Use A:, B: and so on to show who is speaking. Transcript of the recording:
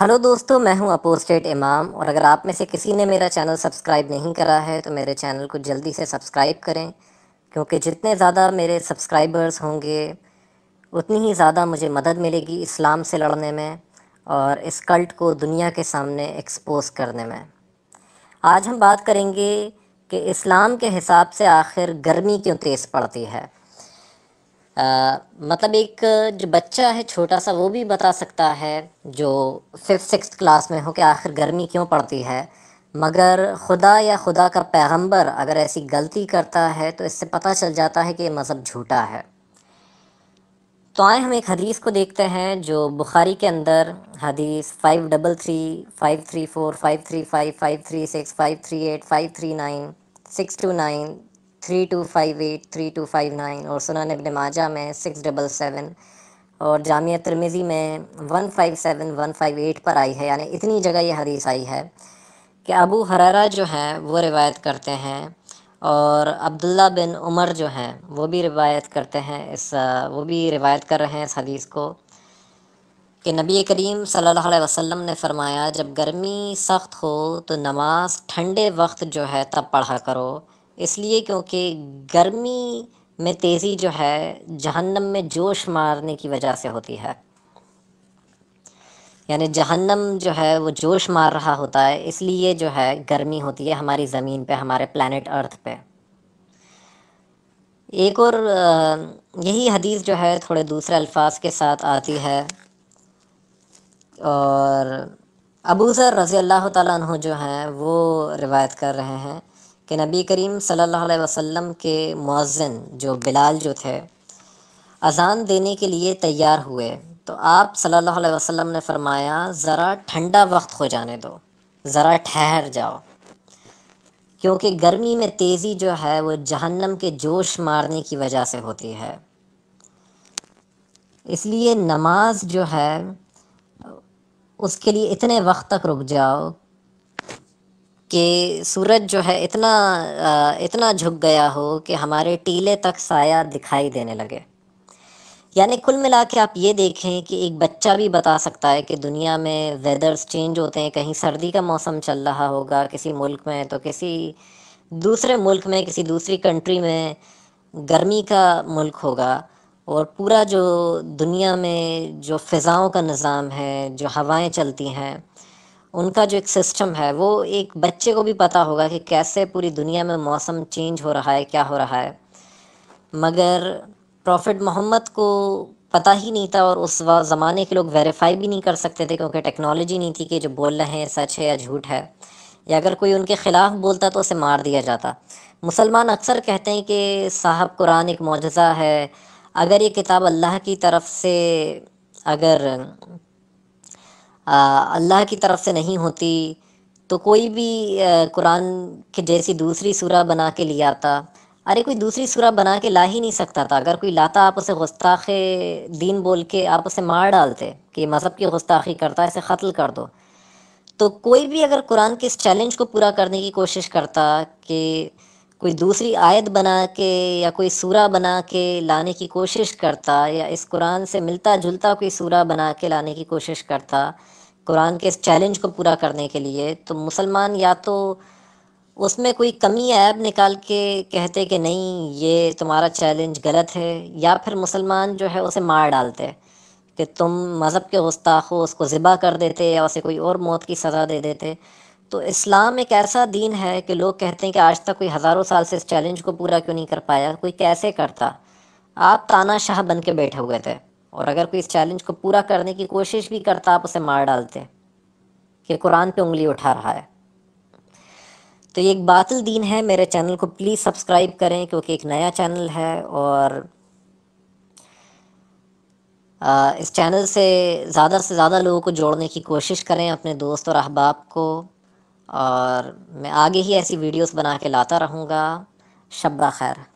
A: hello दोस्तों मैं हूं अपोस्टेट इमाम और अगर आप में से किसी ने मेरा चैनल सब्सक्राइब नहीं करा है तो मेरे चैनल को जल्दी से सब्सक्राइब करें क्योंकि जितने ज़्यादा मेरे सब्सक्राइबर्स होंगे उतनी ही ज़्यादा मुझे मदद मिलेगी इस्लाम से लड़ने में और इस कल्ट को दुनिया के सामने एक्सपोज करने में आज हम बात करेंगे कि इस्लाम के हिसाब से आखिर गर्मी क्यों तेज़ पड़ती है आ, मतलब एक जो बच्चा है छोटा सा वो भी बता सकता है जो फिफ्थ सिक्स क्लास में हो कि आखिर गर्मी क्यों पड़ती है मगर खुदा या खुदा का पैगंबर अगर ऐसी गलती करता है तो इससे पता चल जाता है कि ये मज़हब झूठा है तो आए हम एक हदीस को देखते हैं जो बुखारी के अंदर हदीस five double three five three four five three five five three six five three eight five three nine six two nine three two five eight three two five nine और सुनान इबन माजा में सिक्स डबल सेवन और जामिया तिरमिज़ी में one five seven one five eight पर आई है यानी इतनी जगह ये हदीस आई है कि अबू हरारा जो हैं वो रिवायत करते हैं और अब्दुल्ला बिन उमर जो हैं वो भी रिवायत करते हैं इस वो भी रिवायत कर रहे हैं इस हदीस को कि नबी करीम सल्लल्लाहु अलैहि वसल्लम ने फरमाया जब गर्मी सख्त हो तो नमाज ठंडे वक्त जो है तब पढ़ा करो इसलिए क्योंकि गर्मी में तेज़ी जो है जहन्नम में जोश मारने की वजह से होती है यानी जहन्नम जो है वो जोश मार रहा होता है इसलिए जो है गर्मी होती है हमारी ज़मीन पे हमारे प्लानट अर्थ पे एक और यही हदीस जो है थोड़े दूसरे अल्फाज के साथ आती है और अबू सर रज़ी अल्लाह तु जो हैं वो रिवायत कर रहे हैं कि नबी करीम सल्लल्लाहु अलैहि वसल्लम के मुअज़न जो बिलाल जो थे अजान देने के लिए तैयार हुए तो आप सल्लल्लाहु अलैहि वसल्लम ने फरमाया ज़रा ठंडा वक्त हो जाने दो ज़रा ठहर जाओ क्योंकि गर्मी में तेज़ी जो है वो जहन्नम के जोश मारने की वजह से होती है इसलिए नमाज जो है उसके लिए इतने वक्त तक रुक जाओ कि सूरज जो है इतना इतना झुक गया हो कि हमारे टीले तक साया दिखाई देने लगे यानी कुल मिला के आप ये देखें कि एक बच्चा भी बता सकता है कि दुनिया में वेदर्स चेंज होते हैं कहीं सर्दी का मौसम चल रहा होगा किसी मुल्क में तो किसी दूसरे मुल्क में किसी दूसरी कंट्री में गर्मी का मुल्क होगा और पूरा जो दुनिया में जो फ़िज़ाओं का निज़ाम है जो हवाएं चलती हैं उनका जो एक सिस्टम है वो एक बच्चे को भी पता होगा कि कैसे पूरी दुनिया में मौसम चेंज हो रहा है क्या हो रहा है मगर प्रॉफिट मोहम्मद को पता ही नहीं था और उस ज़माने के लोग वेरीफाई भी नहीं कर सकते थे क्योंकि टेक्नोलॉजी नहीं थी कि जो बोल रहे हैं सच है या झूठ है या अगर कोई उनके ख़िलाफ़ बोलता तो उसे मार दिया जाता मुसलमान अक्सर कहते हैं कि साहब कुरान एक मुजज़ा है अगर ये किताब अल्लाह की तरफ से अगर अल्लाह की तरफ से नहीं होती तो कोई भी कुरान के जैसी दूसरी सूरह बना के ले आता अरे कोई दूसरी सूरह बना के ला ही नहीं सकता था अगर कोई लाता आप उसे गुस्ताख दीन बोल के आप उसे मार डालते कि मज़हब की गुस्ताखी करता है इसे कत्ल कर दो तो कोई भी अगर कुरान के इस चैलेंज को पूरा करने की कोशिश करता कि कोई दूसरी आयत बना के या कोई सूरा बना के लाने की कोशिश करता या इस कुरान से मिलता जुलता कोई सूरा बना के लाने की कोशिश करता कुरान के इस चैलेंज को पूरा करने के लिए तो मुसलमान या तो उसमें कोई कमी ऐब निकाल के कहते कि नहीं ये तुम्हारा चैलेंज गलत है या फिर मुसलमान जो है उसे मार डालते कि तुम मज़हब के गुस्ताख हो उसको ज़िबा कर देते या उसे कोई और मौत की सज़ा दे देते तो इस्लाम एक ऐसा दीन है कि लोग कहते हैं कि आज तक कोई हज़ारों साल से इस चैलेंज को पूरा क्यों नहीं कर पाया कोई कैसे करता आप ताना शाह बन के बैठे हुए थे और अगर कोई इस चैलेंज को पूरा करने की कोशिश भी करता आप उसे मार डालते कि कुरान पे उंगली उठा रहा है तो ये एक बातिल दीन है मेरे चैनल को प्लीज़ सब्सक्राइब करें क्योंकि एक नया चैनल है और इस चैनल से ज़्यादा से ज़्यादा लोगों को जोड़ने की कोशिश करें अपने दोस्त और अहबाब को और मैं आगे ही ऐसी वीडियोस बना के लाता रहूँगा शब्बा खैर